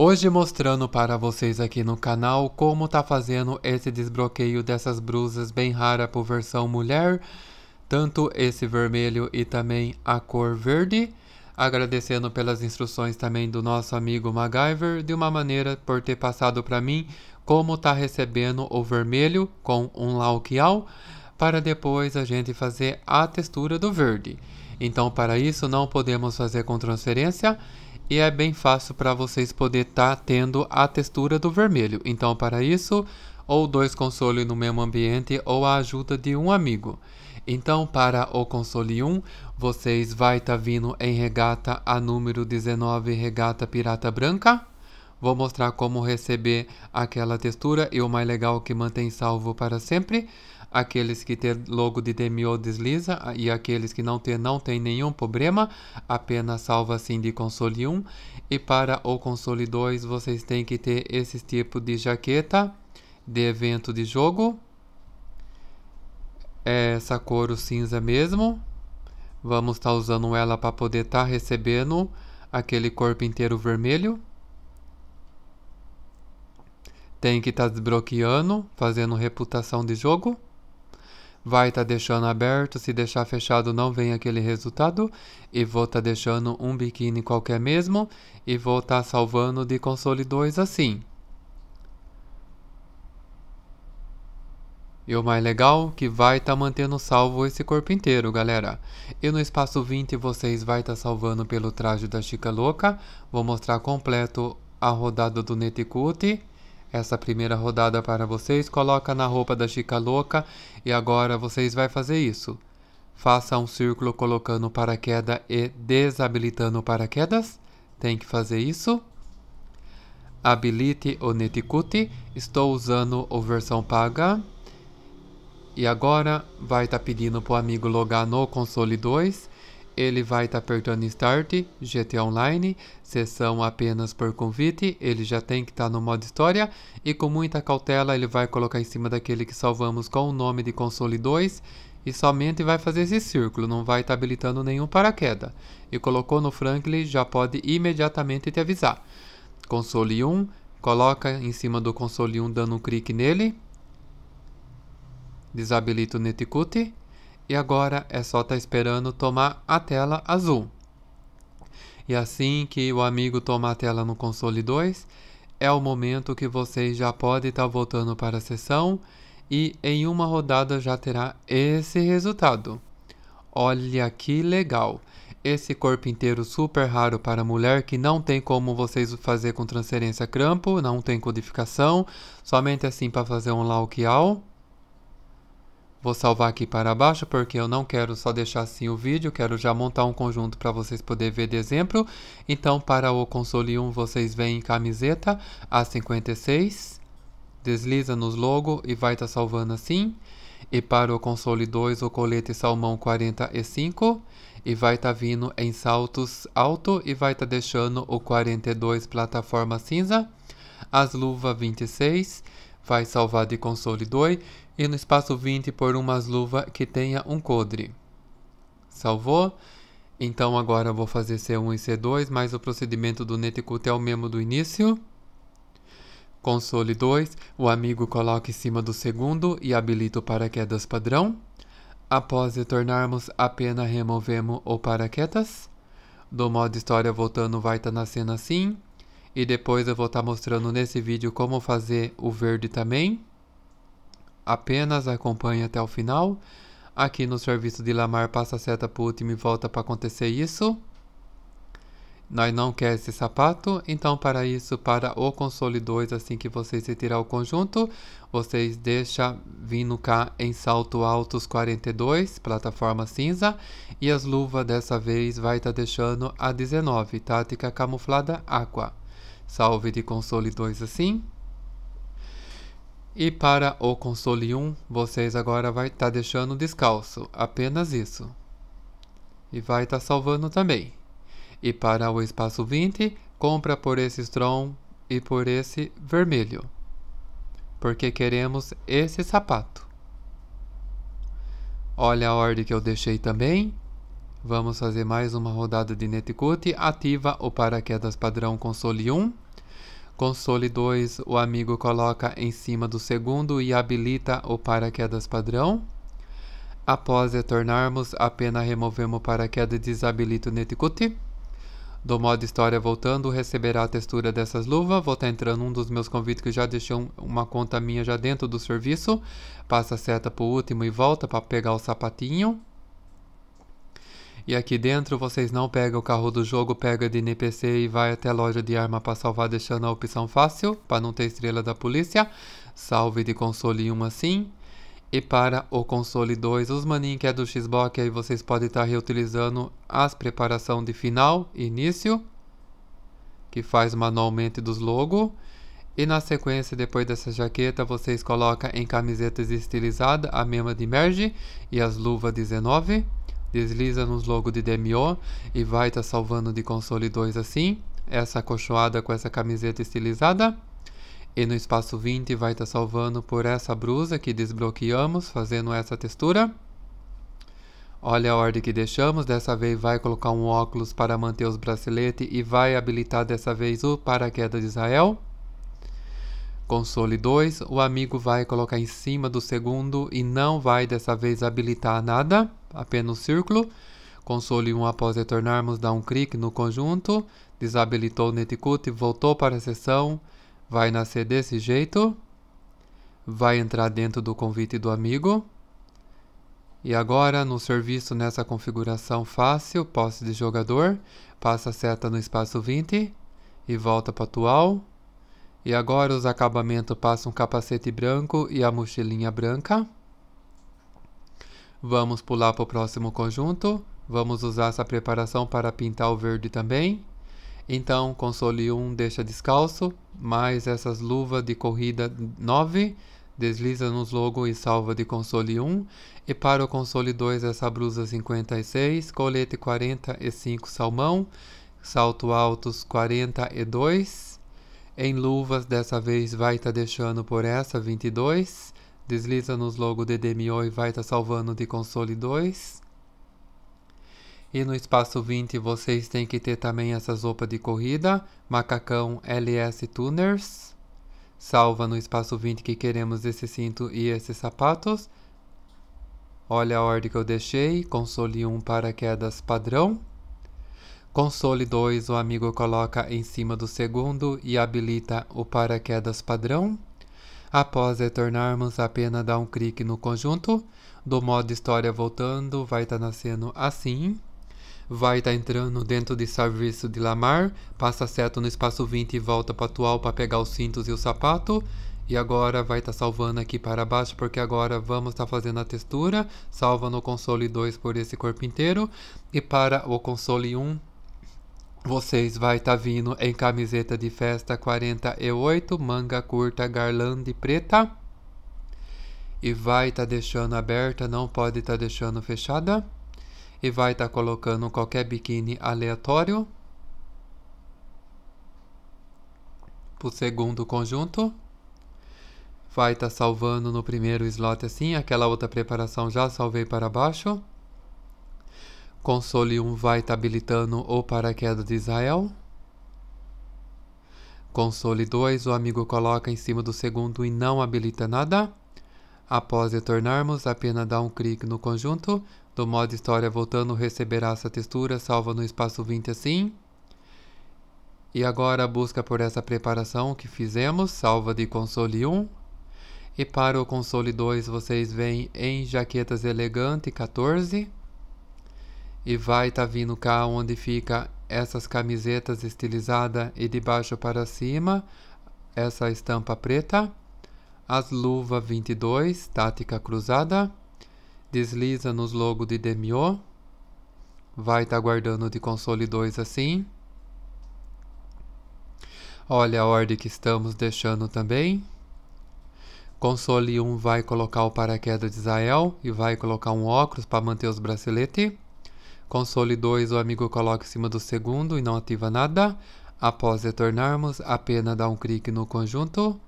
Hoje mostrando para vocês aqui no canal como tá fazendo esse desbloqueio dessas blusas bem rara por versão mulher, tanto esse vermelho e também a cor verde. Agradecendo pelas instruções também do nosso amigo MacGyver, de uma maneira por ter passado para mim como tá recebendo o vermelho com um lauquial, para depois a gente fazer a textura do verde. Então para isso não podemos fazer com transferência, e é bem fácil para vocês poder estar tá tendo a textura do vermelho. Então, para isso, ou dois consoles no mesmo ambiente ou a ajuda de um amigo. Então, para o console 1, vocês vai estar tá vindo em regata a número 19, regata pirata branca. Vou mostrar como receber aquela textura e o mais legal que mantém salvo para sempre aqueles que ter logo de Demio desliza, ah, e aqueles que não ter não tem nenhum problema, apenas salva assim de console 1, e para o console 2 vocês têm que ter esse tipo de jaqueta de evento de jogo, essa cor cinza mesmo, vamos estar tá usando ela para poder estar tá recebendo aquele corpo inteiro vermelho, tem que estar tá desbloqueando, fazendo reputação de jogo vai estar tá deixando aberto, se deixar fechado não vem aquele resultado, e vou estar tá deixando um biquíni qualquer mesmo, e vou estar tá salvando de console 2 assim. E o mais legal que vai estar tá mantendo salvo esse corpo inteiro, galera. E no espaço 20 vocês vai estar tá salvando pelo traje da Chica Louca. Vou mostrar completo a rodada do Neticuti essa primeira rodada para vocês. Coloca na roupa da Chica Louca e agora vocês vai fazer isso. Faça um círculo colocando paraquedas e desabilitando paraquedas. Tem que fazer isso. Habilite o Neticuti. Estou usando a versão paga. E agora vai estar tá pedindo para o amigo logar no console 2 ele vai estar tá apertando Start, GT Online, sessão apenas por convite, ele já tem que estar tá no modo história, e com muita cautela ele vai colocar em cima daquele que salvamos com o nome de console 2, e somente vai fazer esse círculo, não vai estar tá habilitando nenhum paraquedas. E colocou no Franklin, já pode imediatamente te avisar. Console 1, coloca em cima do console 1 dando um clique nele, desabilita o Netcut, e agora é só estar tá esperando tomar a tela azul. E assim que o amigo tomar a tela no console 2, é o momento que vocês já podem estar tá voltando para a sessão e em uma rodada já terá esse resultado. Olha que legal! Esse corpo inteiro super raro para mulher que não tem como vocês fazer com transferência crampo, não tem codificação, somente assim para fazer um lauquial. Vou salvar aqui para baixo porque eu não quero só deixar assim o vídeo, quero já montar um conjunto para vocês poderem ver de exemplo. Então para o console 1 vocês vêm em camiseta A56, desliza nos logo e vai estar tá salvando assim. E para o console 2 o colete salmão 45 e vai estar tá vindo em saltos alto e vai estar tá deixando o 42 plataforma cinza. As luvas 26 vai salvar de console 2 e no espaço 20 por umas luvas que tenha um codre. Salvou? Então agora vou fazer C1 e C2, mais o procedimento do Netcut é o mesmo do início. Console 2, o amigo coloca em cima do segundo e habilita o paraquedas padrão. Após retornarmos, apenas removemos o paraquedas. Do modo história voltando vai estar tá na cena assim. E depois eu vou estar tá mostrando nesse vídeo como fazer o verde também apenas acompanhe até o final. Aqui no serviço de Lamar, passa a seta para o último e volta para acontecer isso. Nós não quer esse sapato, então para isso, para o console 2, assim que vocês retirar o conjunto, vocês deixam vindo cá em salto altos 42, plataforma cinza, e as luvas dessa vez vai estar tá deixando a 19, tática camuflada aqua. Salve de console 2 assim. E para o console 1, vocês agora vai estar tá deixando descalço, apenas isso. E vai estar tá salvando também. E para o espaço 20, compra por esse Strong e por esse vermelho. Porque queremos esse sapato. Olha a ordem que eu deixei também. Vamos fazer mais uma rodada de Netcute. Ativa o paraquedas padrão console 1. Console 2, o amigo coloca em cima do segundo e habilita o paraquedas padrão. Após retornarmos, apenas removemos o paraquedas e desabilita o Netikuti. Do modo história voltando, receberá a textura dessas luvas. Vou estar tá entrando um dos meus convites que já deixou uma conta minha já dentro do serviço. Passa a seta para o último e volta para pegar o sapatinho. E aqui dentro vocês não pegam o carro do jogo, pega de NPC e vai até a loja de arma para salvar, deixando a opção fácil, para não ter estrela da polícia. Salve de console 1 assim. E para o console 2, os maninhos que é do Xbox, aí vocês podem estar tá reutilizando as preparação de final e início, que faz manualmente dos logos. E na sequência, depois dessa jaqueta, vocês colocam em camisetas estilizadas a mesma de merge e as luvas 19 desliza-nos logo de DMO e vai estar tá salvando de console 2 assim, essa acolchoada com essa camiseta estilizada. E no espaço 20 vai estar tá salvando por essa brusa que desbloqueamos, fazendo essa textura. Olha a ordem que deixamos, dessa vez vai colocar um óculos para manter os braceletes e vai habilitar dessa vez o paraquedas de Israel. Console 2, o amigo vai colocar em cima do segundo e não vai dessa vez habilitar nada apenas o círculo. Console 1 após retornarmos dá um clique no conjunto, desabilitou o netcut, voltou para a sessão, vai nascer desse jeito, vai entrar dentro do convite do amigo. E agora, no serviço nessa configuração fácil, posse de jogador, passa a seta no espaço 20 e volta para atual. E agora os acabamentos passam um capacete branco e a mochilinha branca. Vamos pular para o próximo conjunto. Vamos usar essa preparação para pintar o verde também. Então, console 1 deixa descalço, mais essas luvas de corrida 9, desliza nos logo e salva de console 1. E para o console 2, essa blusa 56, colete 45 salmão, salto altos 42. Em luvas, dessa vez vai estar tá deixando por essa 22 Desliza-nos logo DDMO e vai estar tá salvando de console 2. E no espaço 20 vocês têm que ter também essas roupas de corrida, macacão LS Tuners. Salva no espaço 20 que queremos esse cinto e esses sapatos. Olha a ordem que eu deixei, console 1 paraquedas padrão. Console 2 o amigo coloca em cima do segundo e habilita o paraquedas padrão. Após retornarmos, apenas dá um clique no conjunto do modo história voltando, vai estar tá nascendo assim. Vai estar tá entrando dentro de serviço de Lamar, passa certo no espaço 20 e volta para atual para pegar os cintos e o sapato. E agora vai estar tá salvando aqui para baixo, porque agora vamos estar tá fazendo a textura. Salva no console 2 por esse corpo inteiro. E para o console 1, vocês vai estar tá vindo em camiseta de festa 48, manga curta, garlande preta. E vai estar tá deixando aberta, não pode estar tá deixando fechada. E vai estar tá colocando qualquer biquíni aleatório. Para o segundo conjunto. Vai estar tá salvando no primeiro slot assim, aquela outra preparação já salvei para baixo. Consolium vai tá habilitando o paraquedas de Israel. Console 2, o amigo coloca em cima do segundo e não habilita nada. Após retornarmos, apenas dá um clique no conjunto. Do modo história voltando, receberá essa textura, salva no espaço 20 assim. E agora busca por essa preparação que fizemos, salva de console 1. E para o console 2, vocês vêm em jaquetas elegante 14 e vai tá vindo cá onde fica essas camisetas estilizadas e de baixo para cima, essa estampa preta. As luvas 22, tática cruzada. Desliza nos logo de Demio. Vai tá guardando de console 2 assim. Olha a ordem que estamos deixando também. Console 1 vai colocar o paraquedas de Israel e vai colocar um óculos para manter os braceletes. Console 2 o amigo coloca em cima do segundo e não ativa nada. Após retornarmos, apenas dá um clique no conjunto.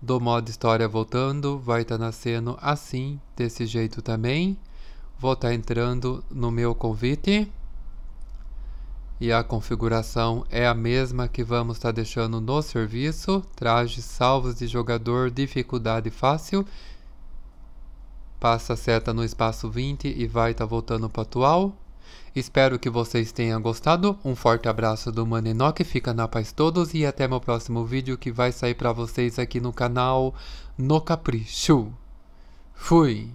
Do modo história voltando, vai estar tá nascendo assim, desse jeito também. Vou estar tá entrando no meu convite. E a configuração é a mesma que vamos estar tá deixando no serviço. Trajes salvos de jogador, dificuldade fácil. Passa a seta no espaço 20 e vai estar tá voltando para o atual. Espero que vocês tenham gostado. Um forte abraço do Manenoque, fica na paz todos e até meu próximo vídeo que vai sair para vocês aqui no canal No Capricho. Fui!